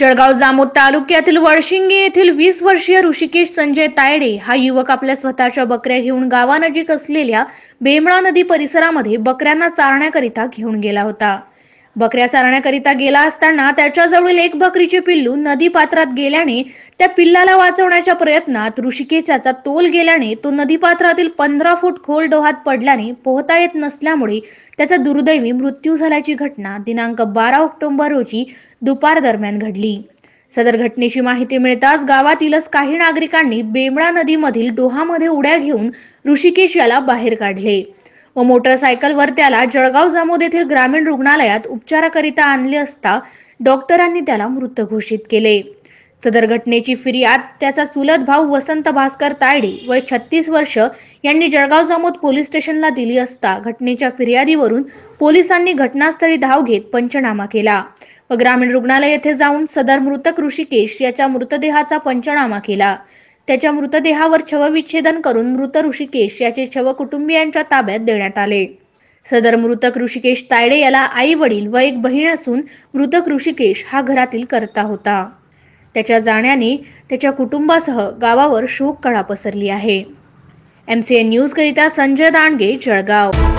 जळगाव जामोद तालुक्यातील वळशिंगे येथील वीस वर्षीय ऋषिकेश संजय तायडे हा युवक आपल्या स्वतःच्या बकऱ्या घेऊन गावानजीक असलेल्या बेमळा नदी परिसरामध्ये बकऱ्यांना चारण्याकरिता घेऊन गेला होता बकऱ्या चारण्याकरिता गेला असताना त्याच्याजवळील एक बकरीचे पिल्लू नदी पात्रात गेल्याने त्या पिल्लाला वाचवण्याच्या प्रयत्नात ऋषिकेशाचा तोल गेल्याने तो नदी पात्रातील पंधरा फूट खोल डोहात पडल्याने पोहता येत नसल्यामुळे त्याचा दुर्दैवी मृत्यू झाल्याची घटना दिनांक बारा ऑक्टोबर रोजी दुपार दरम्यान घडली सदर घटनेची माहिती मिळताच गावातीलच काही नागरिकांनी बेमळा नदीमधील डोहामध्ये उड्या घेऊन ऋषिकेश याला बाहेर काढले व मोटरसायकलवर त्याला जळगाव जामोद येथील ग्रामीण रुग्णालयात उपचाराकरिता आणले असता डॉक्टरांनी त्याला मृत घोषित केले सदर घटनेची फिर्याद त्याचा चुलत भाऊ वसंत भास्कर तायडी वय छत्तीस वर्ष यांनी जळगाव जामोद पोलीस स्टेशनला दिली असता घटनेच्या फिर्यादीवरून पोलिसांनी घटनास्थळी धाव घेत पंचनामा केला व ग्रामीण रुग्णालय येथे जाऊन सदर मृतक ऋषिकेश याच्या मृतदेहाचा पंचनामा केला त्याच्या मृतदेहावर छवविच्छेदन करून मृत ऋषिकेश याचे छव कुटुंबियांच्या ताब्यात देण्यात आले सदर मृतक ऋषिकेश तायडे याला आई वडील व एक बहीण असून मृतक ऋषिकेश हा घरातील करता होता त्याच्या जाण्याने त्याच्या कुटुंबासह गावावर शोक कळा पसरली आहे एम सी एन न्यूजकरिता संजय दांडगे जळगाव